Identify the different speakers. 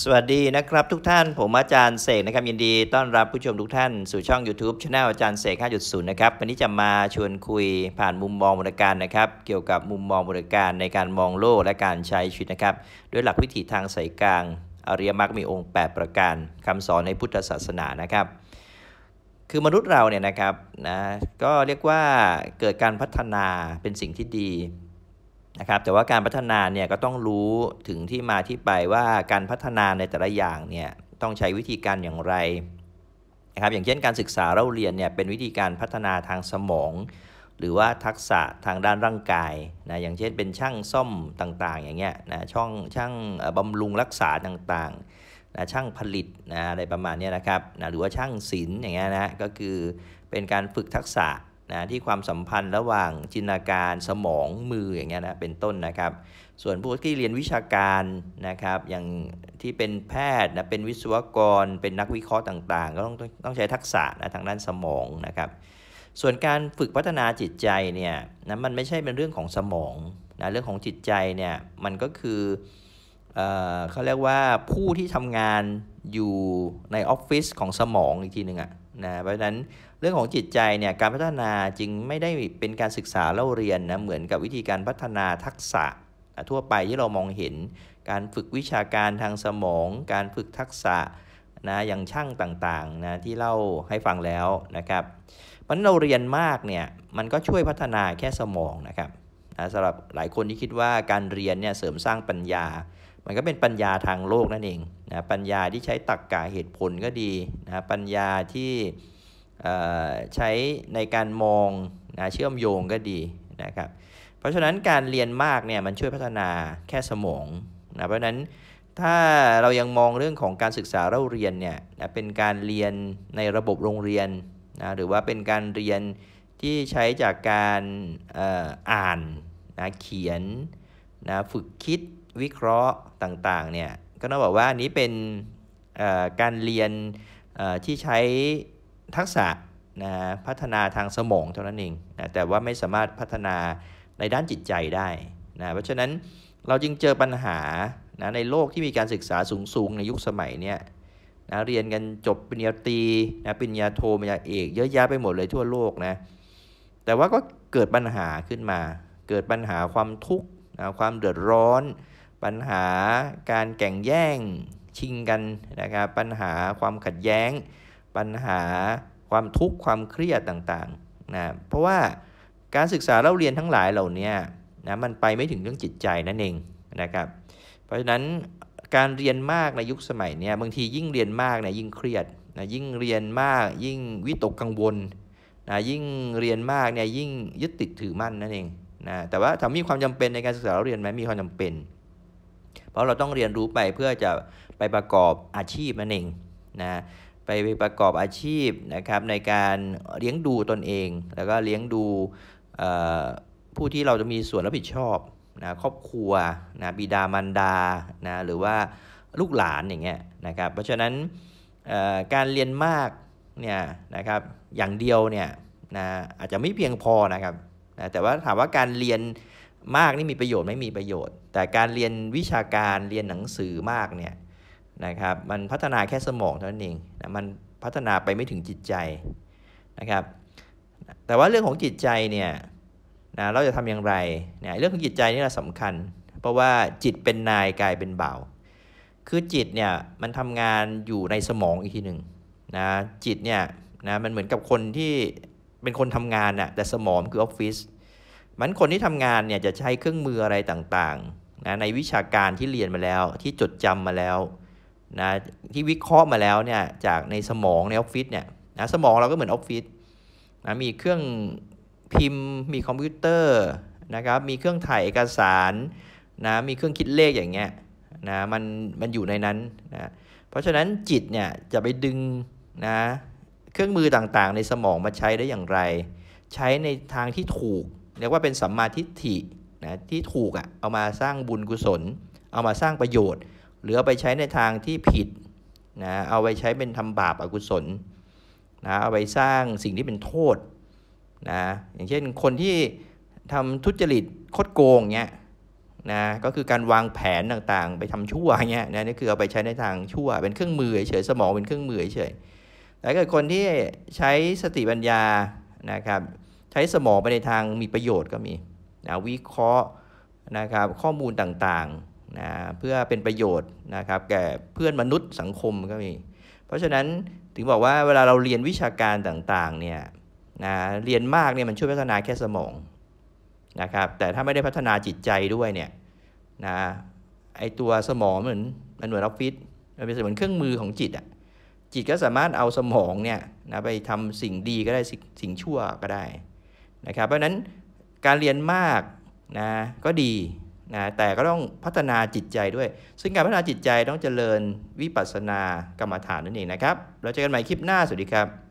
Speaker 1: สวัสดีนะครับทุกท่านผมอาจารย์เสกนะครับยินดีต้อนรับผู้ชมทุกท่าน สู่ช่อง YouTube ช h anel อาจารย์เสก5.0นะครับวันนี้จะมาชวนคุยผ่านมุมมองบริการนะครับ เกี่ยวกับมุมมองบริการในการมองโลกและการใช้ชีวิตนะครับด้วยหลักวิถีทางสายกลาง อริยมรรคมีองค์ 8 ประการคำสอนในพุทธศาสนานะครับ คือมนุษย์เราเนี่ยนะครับนะก็เรียกว่าเกิดการพัฒนาเป็นสิ่งที่ดีนะครับแต่ว่าการพัฒนาเนี่ยก็ต้องรู้ถึงที่มาที่ไปว่าการพัฒนาในแต่ละอย่างเนี่ยต้องใช้วิธีการอย่างไรนะครับอย่างเช่นการศึกษาเราเรียนเนี่ยเป็นวิธีการพัฒนาทางสมอง หรือว่าทักษะทางด้านร่างกายนะอย่างเช่นเป็นช่างซ่อมต่างๆอย่างเงี้ยนะช่องช่างบำรุงรักษาต่างๆนะช่างผลิตนะอะไรประมาณนี้นะครับนะหรือว่าช่างศิลป์อย่างเงี้ยนะก็คือเป็นการฝึกทักษะนะที่ความสัมพันธ์ระหว่างจินตนาการสมองมืออย่างเงี้ยนะเป็นต้นนะครับ ส่วนผู้ที่เรียนวิชาการนะครับอย่างที่เป็นแพทย์นะเป็นวิศวกร เป็นนักวิเคราะห์ต่างๆ ก็ต้องต้องใช้ทักษะนะทางด้านสมองนะครับส่วนการฝึกพัฒนาจิตใจเนี่ยนะมันไม่ใช่เป็นเรื่องของสมองนะเรื่องของจิตใจเนี่ยมันก็คือเเขาเรียกว่าผู้ที่ทำงานอยู่ในออฟฟิศของสมองอีกทีหนึ่งอะนะเพราะฉะนั้นเรื่องของจิตใจเนี่ยการพัฒนาจึงไม่ได้เป็นการศึกษาเล่าเรียนนะเหมือนกับวิธีการพัฒนาทักษะ ทั่วไปที่เรามองเห็น การฝึกวิชาการทางสมอง การฝึกทักษะนะอย่างช่างต่างๆนะที่เล่าให้ฟังแล้วนะครับเพราะเราเรียนมากเนี่ยมันก็ช่วยพัฒนาแค่สมองนะครับนะสำหรับหลายคนที่คิดว่าการเรียนเนี่ยเสริมสร้างปัญญา มันก็เป็นปัญญาทางโลกนั่นเองนะปัญญาที่ใช้ตักกะเหตุผลก็ดีนะปัญญาที่ใช้ในการมองนะเชื่อมโยงก็ดีนะครับเพราะฉะนั้นการเรียนมากเนี่ยมันช่วยพัฒนาแค่สมองนะเพราะะนั้นถ้าเรายังมองเรื่องของการศึกษาเราเรียนเนี่ยนะเป็นการเรียนในระบบโรงเรียนนะหรือว่าเป็นการเรียนที่ใช้จากการอ่านนะเขียนนะฝึกคิดวิเคราะห์ต่างๆเนี่ยก็ต้องบอกว่านนี้เป็นการเรียนที่ใช้ทักษะนะพัฒนาทางสมองเท่านั้นเองนะแต่ว่าไม่สามารถพัฒนาในด้านจิตใจได้นะเพราะฉะนั้นเราจึงเจอปัญหานะในโลกที่มีการศึกษาสูง ๆ ในยุคสมัยเนี่ยนะเรียนกันจบปริญญาตรีนะปริญญาโทปริญญาเอกเยอะแยะไปหมดเลยทั่วโลกนะแต่ว่าก็เกิดปัญหาขึ้นมา เกิดปัญหาความทุกข์นะความเดือดร้อน ปัญหาการแข่งแย่งชิงกันนะครับ ปัญหาความขัดแย้ง ปัญหาความทุกข์ความเครียดต่างๆนะ เพราะว่าการศึกษาเล่าเรียนทั้งหลายเหล่านี้นะ มันไปไม่ถึงเรื่องจิตใจนั่นเองนะครับ เพราะฉะนั้นการเรียนมากในยุคสมัยนี้บางทียิ่งเรียนมากเนี่ยยิ่งเครียดนะยิ่งเรียนมากยิ่งวิตกกังวลนะยิ่งเรียนมากเนี่ยยิ่งยึดติดถือมั่นนั่นเองนะแต่ว่าถามมีความจำเป็นในการศึกษาเราเรียนไหมมีความจำเป็น เพราะเราต้องเรียนรู้ไปเพื่อจะไปประกอบอาชีพนั่นเองนะไปประกอบอาชีพนะครับในการเลี้ยงดูตนเอง แล้วก็เลี้ยงดูผู้ที่เราจะมีส่วนรับผิดชอบนะครอบครัวนะบิดามารดานะหรือว่าลูกหลานอย่างเงี้ยนะครับเพราะฉะนั้นการเรียนมากเนี่ยนะครับอย่างเดียวเนี่ยนะอาจจะไม่เพียงพอนะครับนะแต่ว่าถามว่าการเรียนมากนี่มีประโยชน์ไม่มีประโยชน์ แต่การเรียนวิชาการเรียนหนังสือมากเนี่ยนะครับมันพัฒนาแค่สมองเท่านั้นเองนะมันพัฒนาไปไม่ถึงจิตใจนะครับแต่ว่าเรื่องของจิตใจเนี่ยนะเราจะทำอย่างไรเนี่ย เรื่องของจิตใจนี่แหละสำคัญ เพราะว่าจิตเป็นนายกายเป็นเบาคือจิตเนี่ยมันทำงานอยู่ในสมองอีกทีหนึ่งนะจิตเนี่ยนะมันเหมือนกับคนที่เป็นคนทำงานน่ะแต่สมองคือออฟฟิศมันคนที่ทำงานเนี่ยจะใช้เครื่องมืออะไรต่างๆนะในวิชาการที่เรียนมาแล้วที่จดจำมาแล้วนะที่วิเคราะห์มาแล้วเนี่ยจากในสมองในออฟฟิศเนี่ยนะสมองเราก็เหมือนออฟฟิศนะมีเครื่องพิมพ์ มีคอมพิวเตอร์นะครับมีเครื่องถ่ายเอกสารนะมีเครื่องคิดเลขอย่างเงี้ยนะมันมันอยู่ในนั้นนะเพราะฉะนั้นจิตเนี่ยจะไปดึงนะ เครื่องมือต่างๆ ในสมองมาใช้ได้อย่างไร ใช้ในทางที่ถูก เรียกว่าเป็นสัมมาทิฏฐิ นะ ที่ถูกอะ่ะ เอามาสร้างบุญกุศล เอามาสร้างประโยชน์ หรือเอาไปใช้ในทางที่ผิด นะ เอาไปใช้เป็นทำบาปอกุศล นะ เอาไปสร้างสิ่งที่เป็นโทษ นะ อย่างเช่นคนที่ทำทุจริตคดโกงเงี้ย นะ ก็คือการวางแผนต่างๆ ไปทำชั่วเงี้ยนะนี่คือเอาไปใช้ในทางชั่ว เป็นเครื่องมือเฉยสมองเป็นเครื่องมือเฉยแต่เกิดคนที่ใช้สติปัญญานะครับใช้สมองไปในทางมีประโยชน์ก็มีนะวิเคราะห์นะครับข้อมูลต่างๆนะเพื่อเป็นประโยชน์นะครับแก่เพื่อนมนุษย์สังคมก็มีเพราะฉะนั้นถึงบอกว่าเวลาเราเรียนวิชาการต่างๆเนี่ยนะเรียนมากเนี่ยมันช่วยพัฒนาแค่สมองนะครับแต่ถ้าไม่ได้พัฒนาจิตใจด้วยเนี่ยนะไอตัวสมองเหมือนมันเหมือนออฟฟิศมันเป็นเหมือนเครื่องมือของจิตอะจิตก็สามารถเอาสมองเนี่ยนะไปทำสิ่งดีก็ได้สสิ่งชั่วก็ได้นะครับเพราะนั้นการเรียนมากนะก็ดีนะแต่ก็ต้องพัฒนาจิตใจด้วย ซึ่งการพัฒนาจิตใจต้องเจริญวิปัสสนากรรมฐานนั่นเองนะครับเราเจอกันใหม่คลิปหน้าสวัสดีครับ